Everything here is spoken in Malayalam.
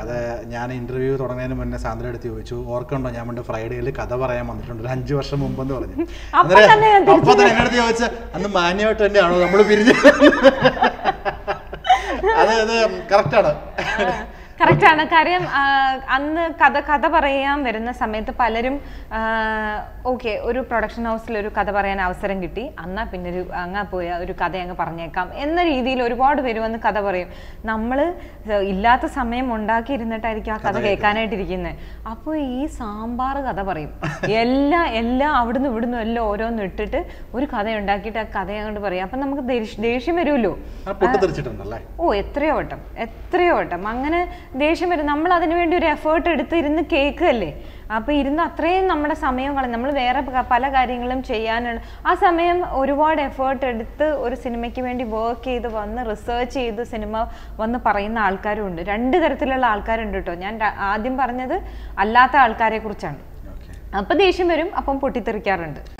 അത് ഞാൻ ഇന്റർവ്യൂ തുടങ്ങുന്നതിന് മുന്നേ സാന്ദ്ര എടുത്ത് ചോദിച്ചു ഓർക്കുണ്ടോ ഞാൻ പണ്ട് ഫ്രൈഡേയിൽ കഥ പറയാൻ വന്നിട്ടുണ്ട് ഒരു അഞ്ചു വർഷം മുമ്പെന്ന് പറഞ്ഞു അന്നേരം അപ്പൊ തന്നെ ചോദിച്ച അന്ന് മാന്യമായിട്ട് തന്നെയാണോ ആണോ നമ്മൾ അതെ അതെ കറക്റ്റ് ആണ് കറക്റ്റ് ആണ് കാര്യം അന്ന് കഥ കഥ പറയാൻ വരുന്ന സമയത്ത് പലരും ഓക്കെ ഒരു പ്രൊഡക്ഷൻ ഹൗസിൽ ഒരു കഥ പറയാൻ അവസരം കിട്ടി അന്നാ പിന്നെ ഒരു അങ്ങ പോയ ഒരു കഥ അങ്ങ് പറഞ്ഞേക്കാം എന്ന രീതിയിൽ ഒരുപാട് പേര് വന്ന് കഥ പറയും നമ്മൾ ഇല്ലാത്ത സമയം ഉണ്ടാക്കിയിരുന്നിട്ടായിരിക്കും ആ കഥ കേൾക്കാനായിട്ടിരിക്കുന്നത് അപ്പോൾ ഈ സാമ്പാർ കഥ പറയും എല്ലാ എല്ലാം അവിടുന്ന് ഇവിടുന്ന് എല്ലാം ഓരോന്ന് ഇട്ടിട്ട് ഒരു കഥ ഉണ്ടാക്കിയിട്ട് ആ കഥ അങ്ങോട്ട് പറയും അപ്പം നമുക്ക് ദേഷ്യം വരുമല്ലോ ഓ എത്രയോ വട്ടം എത്രയോ വട്ടം അങ്ങനെ ദേഷ്യം വരും നമ്മൾ അതിനു വേണ്ടി ഒരു എഫേർട്ട് എടുത്ത് ഇരുന്ന് കേൾക്കുകയല്ലേ അപ്പോൾ ഇരുന്ന് അത്രയും നമ്മുടെ സമയം കളയും നമ്മൾ വേറെ പല കാര്യങ്ങളും ചെയ്യാനാണ് ആ സമയം ഒരുപാട് എഫേർട്ട് എടുത്ത് ഒരു സിനിമയ്ക്ക് വേണ്ടി വർക്ക് ചെയ്ത് വന്ന് റിസർച്ച് ചെയ്ത് സിനിമ വന്ന് പറയുന്ന ആൾക്കാരും ഉണ്ട് രണ്ട് തരത്തിലുള്ള ആൾക്കാരുണ്ട് കേട്ടോ ഞാൻ ആദ്യം പറഞ്ഞത് അല്ലാത്ത ആൾക്കാരെ കുറിച്ചാണ് അപ്പം ദേഷ്യം വരും അപ്പം പൊട്ടിത്തെറിക്കാറുണ്ട്